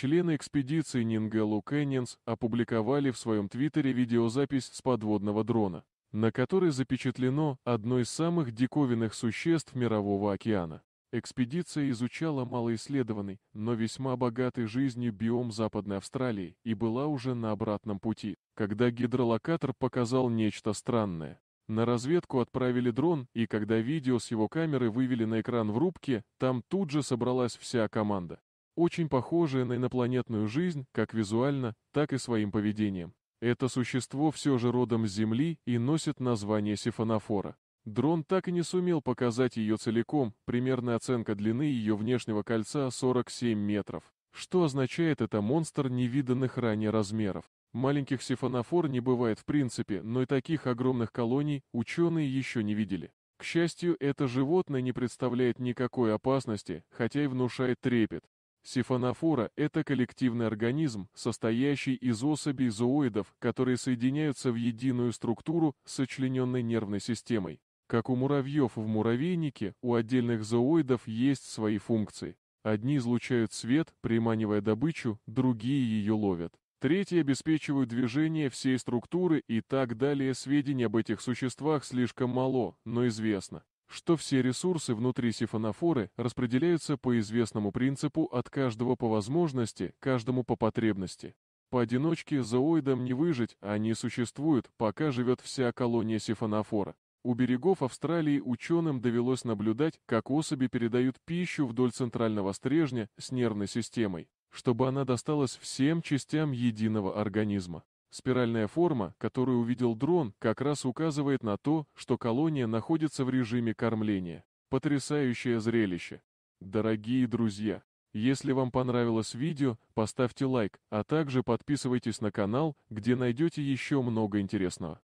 Члены экспедиции Нингелу Кэннинс опубликовали в своем твиттере видеозапись с подводного дрона, на которой запечатлено одно из самых диковинных существ Мирового океана. Экспедиция изучала малоисследованный, но весьма богатый жизнью биом Западной Австралии и была уже на обратном пути, когда гидролокатор показал нечто странное. На разведку отправили дрон, и когда видео с его камеры вывели на экран в рубке, там тут же собралась вся команда очень похожее на инопланетную жизнь, как визуально, так и своим поведением. Это существо все же родом с Земли и носит название сифонофора. Дрон так и не сумел показать ее целиком, примерная оценка длины ее внешнего кольца 47 метров. Что означает это монстр невиданных ранее размеров? Маленьких сифонофор не бывает в принципе, но и таких огромных колоний ученые еще не видели. К счастью, это животное не представляет никакой опасности, хотя и внушает трепет. Сифонофора – это коллективный организм, состоящий из особей зооидов, которые соединяются в единую структуру с сочлененной нервной системой. Как у муравьев в муравейнике, у отдельных зооидов есть свои функции. Одни излучают свет, приманивая добычу, другие ее ловят. Третьи обеспечивают движение всей структуры и так далее. Сведений об этих существах слишком мало, но известно что все ресурсы внутри сифонофоры распределяются по известному принципу от каждого по возможности, каждому по потребности. Поодиночке зооидам не выжить, они а существуют, пока живет вся колония сифонофора. У берегов Австралии ученым довелось наблюдать, как особи передают пищу вдоль центрального стрежня с нервной системой, чтобы она досталась всем частям единого организма. Спиральная форма, которую увидел дрон, как раз указывает на то, что колония находится в режиме кормления. Потрясающее зрелище! Дорогие друзья, если вам понравилось видео, поставьте лайк, а также подписывайтесь на канал, где найдете еще много интересного.